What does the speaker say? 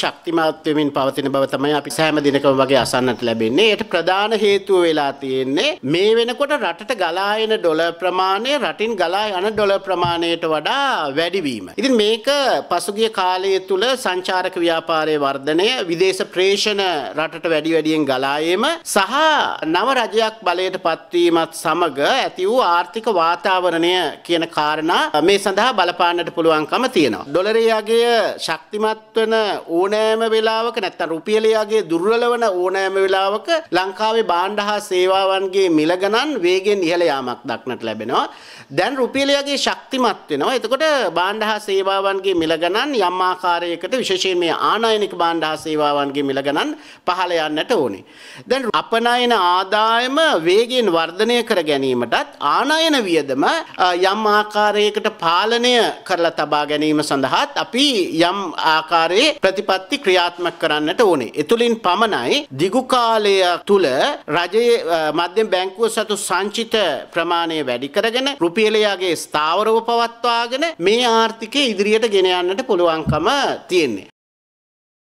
ශක්තිමත් වෙමින් පවතින බව තමයි අපි සෑම දිනකම වගේ අසන්නට ලැබෙන්නේ. ඒට ප්‍රධාන හේතුව වෙලා තියෙන්නේ මේ වෙනකොට රටට ගලා එන ඩොලර් ප්‍රමාණය රටින් ගලා යන ඩොලර් ප්‍රමාණයට වඩා වැඩි වීම. ඉතින් මේක පසුගිය කාලය තුල සංචාරක ව්‍යාපාරයේ වර්ධනය, විදේශ ප්‍රේෂණ රටට වැඩි වැඩියෙන් ගලා ඒම සහ නව රජයක් බලයට පත්වීමත් සමග ඇති වූ ආර්ථික වාතාවරණය කියන කාරණා මේ සඳහා බලපාන්නට පුළුවන්කම තියෙනවා. ඩොලරයේ යගය ශක්තිමත් වන ඕන ඕනෑම වෙලාවක නැත්තම් රුපියලයාගේ දුර්වල වන ඕනෑම වෙලාවක ලංකාවේ බාණ්ඩ හා සේවාවන්ගේ මිල ගණන් වේගෙන් ඉහළ යාමක් දක්නට ලැබෙනවා. දැන් රුපියලයාගේ ශක්තිමත් වෙනවා. එතකොට බාණ්ඩ හා සේවාවන්ගේ මිල ගණන් යම් ආකාරයකට විශේෂයෙන් මේ ආනයනික බාණ්ඩ හා සේවාවන්ගේ මිල ගණන් පහළ යන්නට ඕනේ. දැන් අපනයන ආදායම වේගෙන් වර්ධනය කර ගැනීමටත් ආනයන වියදම යම් ආකාරයකට පාලනය කරලා තබා ගැනීම සඳහාත් අපි යම් ආකාරයේ ප්‍රතිපත්ති ප්‍රතිපත්ති ක්‍රියාත්මක කරන්නට ඕනේ. එතුලින් පමණයි දිගු කාලය තුල රජයේ මධ්‍යම බැංකුව සතු සංචිත ප්‍රමාණය වැඩි කරගෙන රුපියලයාගේ ස්ථාවරව පවත්වාගෙන මේ ආර්ථිකය ඉදිරියට ගෙන යන්නට පුළුවන්කම තියෙන්නේ.